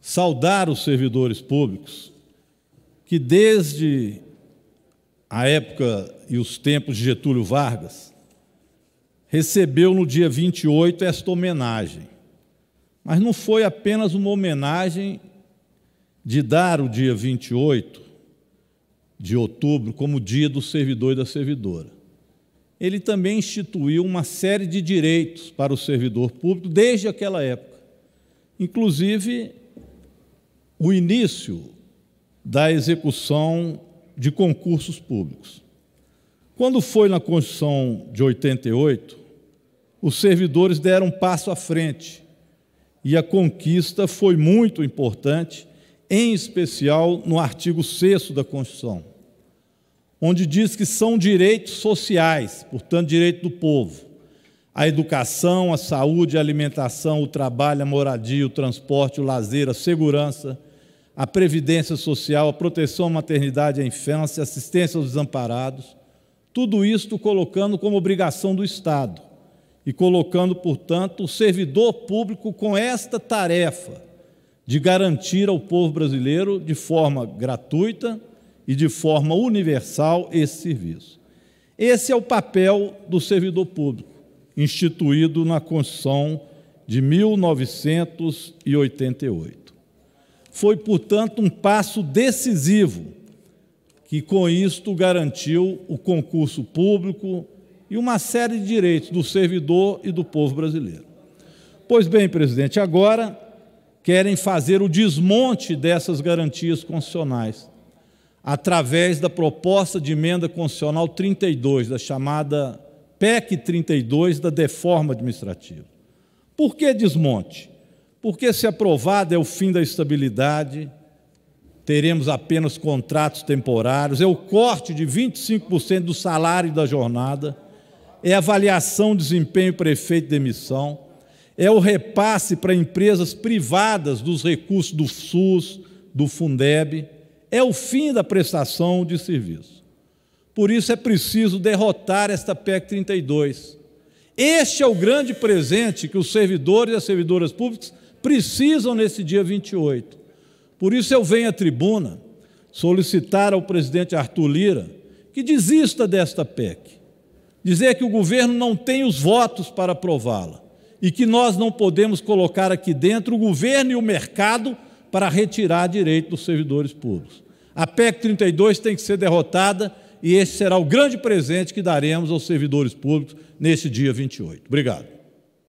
saudar os servidores públicos que, desde a época e os tempos de Getúlio Vargas, recebeu no dia 28 esta homenagem. Mas não foi apenas uma homenagem de dar o dia 28 de outubro como dia do servidor e da servidora. Ele também instituiu uma série de direitos para o servidor público desde aquela época, inclusive o início da execução de concursos públicos. Quando foi na Constituição de 88, os servidores deram um passo à frente e a conquista foi muito importante, em especial no artigo 6 da Constituição, onde diz que são direitos sociais, portanto, direito do povo. A educação, a saúde, a alimentação, o trabalho, a moradia, o transporte, o lazer, a segurança, a previdência social, a proteção à maternidade e à infância, assistência aos desamparados, tudo isto colocando como obrigação do Estado e colocando, portanto, o servidor público com esta tarefa de garantir ao povo brasileiro, de forma gratuita e de forma universal, esse serviço. Esse é o papel do servidor público, instituído na Constituição de 1988. Foi, portanto, um passo decisivo que, com isto, garantiu o concurso público e uma série de direitos do servidor e do povo brasileiro. Pois bem, presidente, agora querem fazer o desmonte dessas garantias constitucionais através da proposta de emenda constitucional 32, da chamada PEC 32 da deforma administrativa. Por que desmonte? Porque, se aprovado, é o fim da estabilidade, teremos apenas contratos temporários, é o corte de 25% do salário da jornada, é avaliação desempenho prefeito de demissão, é o repasse para empresas privadas dos recursos do SUS, do Fundeb, é o fim da prestação de serviço. Por isso é preciso derrotar esta PEC 32. Este é o grande presente que os servidores e as servidoras públicas precisam nesse dia 28. Por isso eu venho à tribuna solicitar ao presidente Arthur Lira que desista desta PEC, dizer que o governo não tem os votos para aprová-la e que nós não podemos colocar aqui dentro o governo e o mercado para retirar direito dos servidores públicos. A PEC 32 tem que ser derrotada e esse será o grande presente que daremos aos servidores públicos neste dia 28. Obrigado.